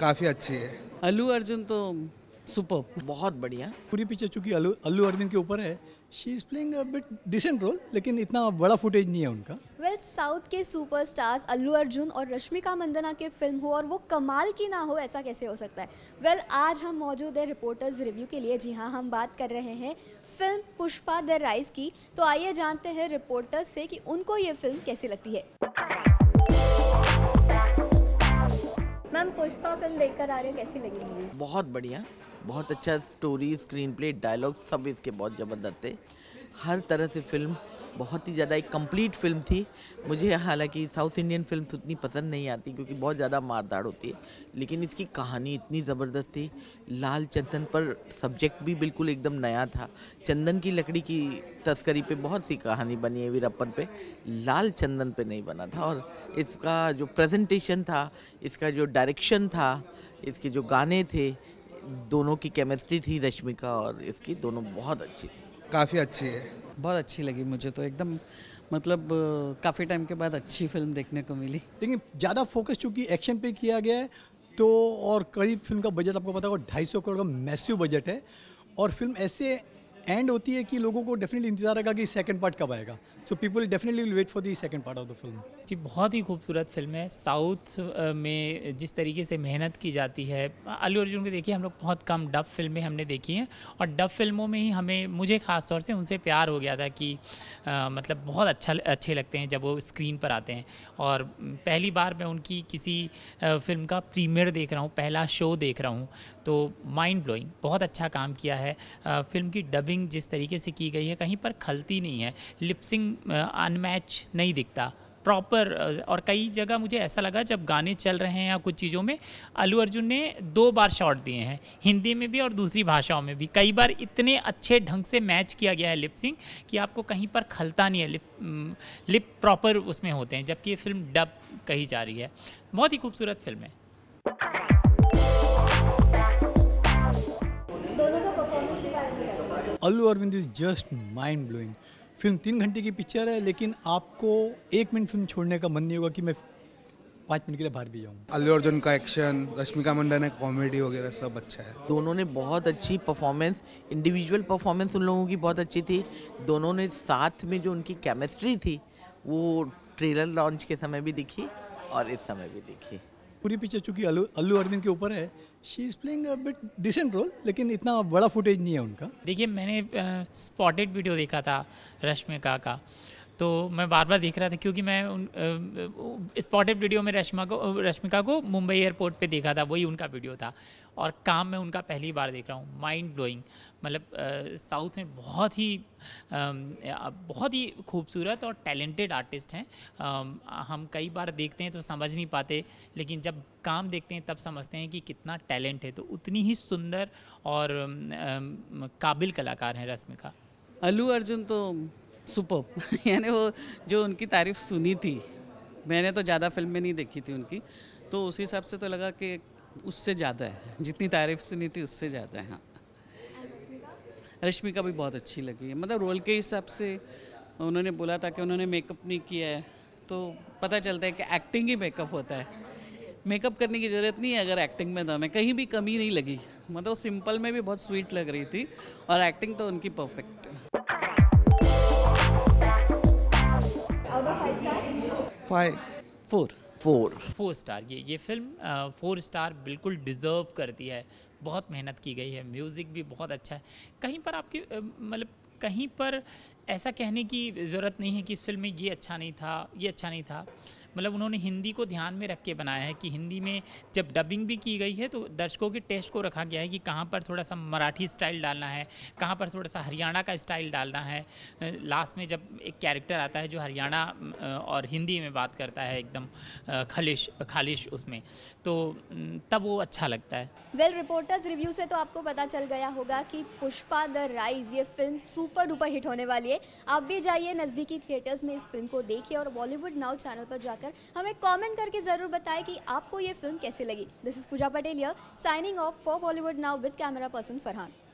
काफ़ी अच्छी है अल्लू अर्जुन तो सुपर बहुत बढ़िया पूरी पिक्चर चूंकि अल्लू अर्जुन के ऊपर है she is playing a bit decent role लेकिन इतना बड़ा फुटेज नहीं है उनका वेल well, साउथ के सुपरस्टार्स अल्लू अर्जुन और रश्मिका मंदना के फिल्म हो और वो कमाल की ना हो ऐसा कैसे हो सकता है वेल well, आज हम मौजूद है रिपोर्टर्स रिव्यू के लिए जी हाँ हम बात कर रहे हैं फिल्म पुष्पा द राइज की तो आइए जानते हैं रिपोर्टर्स से कि उनको ये फिल्म कैसी लगती है फिल्म कर आ रहे हो कैसी लगी बहुत बढ़िया बहुत अच्छा स्टोरी स्क्रीन प्ले डायलॉग सब इसके बहुत ज़बरदस्त थे हर तरह से फिल्म बहुत ही ज़्यादा एक कंप्लीट फिल्म थी मुझे हालांकि साउथ इंडियन फिल्म तो उतनी पसंद नहीं आती क्योंकि बहुत ज़्यादा मारदाड़ होती है लेकिन इसकी कहानी इतनी ज़बरदस्त थी लाल चंदन पर सब्जेक्ट भी बिल्कुल एकदम नया था चंदन की लकड़ी की तस्करी पे बहुत सी कहानी बनी है वीरप्पन पे लाल चंदन पे नहीं बना था और इसका जो प्रेजेंटेशन था इसका जो डायरेक्शन था इसके जो गाने थे दोनों की केमिस्ट्री थी रश्मिका और इसकी दोनों बहुत अच्छी थी काफ़ी अच्छी है बहुत अच्छी लगी मुझे तो एकदम मतलब काफ़ी टाइम के बाद अच्छी फिल्म देखने को मिली लेकिन ज़्यादा फोकस चूँकि एक्शन पे किया गया है तो और करीब फिल्म का बजट आपको पता होगा ढाई सौ करोड़ का मैसिव बजट है और फिल्म ऐसे एंड होती है कि लोगों को डेफिनेटली इंतजार रहेगा कि सेकंड पार्ट कब आएगा so people definitely will wait for the second part of the film जी बहुत ही खूबसूरत फिल्म है साउथ uh, में जिस तरीके से मेहनत की जाती है अल्लू अर्जुन को देखिए हम लोग बहुत कम डब फिल्में हमने देखी हैं और डब फिल्मों में ही हमें मुझे ख़ास तौर से उनसे प्यार हो गया था कि आ, uh, मतलब बहुत अच्छा अच्छे लगते हैं जब वो स्क्रीन पर आते हैं और पहली बार मैं उनकी किसी फिल्म uh, का प्रीमियर देख रहा हूँ पहला शो देख रहा हूँ तो माइंड ब्लोइंग बहुत अच्छा काम किया है फिल्म की डबिंग डबिंग जिस तरीके से की गई है कहीं पर खलती नहीं है लिपसिंग अनमैच नहीं दिखता प्रॉपर और कई जगह मुझे ऐसा लगा जब गाने चल रहे हैं या कुछ चीज़ों में अल्लू अर्जुन ने दो बार शॉट दिए हैं हिंदी में भी और दूसरी भाषाओं में भी कई बार इतने अच्छे ढंग से मैच किया गया है लिप कि आपको कहीं पर खलता नहीं है लिप लिप प्रॉपर उसमें होते हैं जबकि ये फिल्म डब कही जा रही है बहुत ही खूबसूरत फिल्म है Allu Arvind is just mind blowing film तीन घंटे की पिक्चर है लेकिन आपको एक मिनट फिल्म छोड़ने का मन नहीं होगा कि मैं पाँच मिनट के लिए बाहर भी जाऊँ अल्लू अर्जुन का एक्शन रश्मिका मंडन है कॉमेडी वगैरह सब अच्छा है दोनों ने बहुत अच्छी परफॉर्मेंस इंडिविजुअल परफॉर्मेंस उन लोगों की बहुत अच्छी थी दोनों ने साथ में जो उनकी केमिस्ट्री थी वो ट्रेलर लॉन्च के समय भी दिखी और इस समय भी दिखी पूरी पिक्चर चूंकि अल्लू अल्लू अरविंद के ऊपर है she is playing a bit decent role लेकिन इतना बड़ा फुटेज नहीं है उनका देखिए मैंने स्पॉटेड वीडियो देखा था रश्मिका का तो मैं बार बार देख रहा था क्योंकि मैं उन स्पॉटेड वीडियो में रश्मा को रश्मिका को मुंबई एयरपोर्ट पे देखा था वही उनका वीडियो था और काम में उनका पहली बार देख रहा हूँ माइंड ब्लोइंग मतलब साउथ में बहुत ही आ, बहुत ही खूबसूरत और टैलेंटेड आर्टिस्ट हैं हम कई बार देखते हैं तो समझ नहीं पाते लेकिन जब काम देखते हैं तब समझते हैं कि कितना टैलेंट है तो उतनी ही सुंदर और काबिल कलाकार हैं रश्मिका अलू अर्जुन तो सुपर यानी वो जो उनकी तारीफ सुनी थी मैंने तो ज़्यादा फिल्म में नहीं देखी थी उनकी तो उस हिसाब से तो लगा कि उससे ज़्यादा है जितनी तारीफ सुनी थी उससे ज़्यादा है हाँ रश्मिका भी बहुत अच्छी लगी है मतलब रोल के हिसाब से उन्होंने बोला था कि उन्होंने मेकअप नहीं किया है तो पता चलता है कि एक्टिंग ही मेकअप होता है मेकअप करने की ज़रूरत नहीं है अगर एक्टिंग में दम है कहीं भी कमी नहीं लगी मतलब सिंपल में भी बहुत स्वीट लग रही थी और एक्टिंग तो उनकी perfect five four four four star ये ये फिल्म फोर स्टार बिल्कुल डिज़र्व करती है बहुत मेहनत की गई है म्यूज़िक भी बहुत अच्छा है कहीं पर आपकी uh, मतलब कहीं पर ऐसा कहने की ज़रूरत नहीं है कि इस फिल्म में ये अच्छा नहीं था ये अच्छा नहीं था मतलब उन्होंने हिंदी को ध्यान में रख के बनाया है कि हिंदी में जब डबिंग भी की गई है तो दर्शकों के टेस्ट को रखा गया है कि कहाँ पर थोड़ा सा मराठी स्टाइल डालना है कहाँ पर थोड़ा सा हरियाणा का स्टाइल डालना है लास्ट में जब एक कैरेक्टर आता है जो हरियाणा और हिंदी में बात करता है एकदम खलिश खालिश उसमें तो तब वो अच्छा लगता है वेल well, रिपोर्टर्स रिव्यू से तो आपको पता चल गया होगा कि पुष्पा द राइज ये फिल्म सुपर डुपर हिट होने वाली है आप भी जाइए नज़दीकी थिएटर्स में इस फिल्म को देखिए और बॉलीवुड नाउ चैनल पर जाकर जाकर हमें कमेंट करके ज़रूर बताएं कि आपको ये फिल्म कैसी लगी this is Pooja Pateliya signing off for Bollywood now with camera person Farhan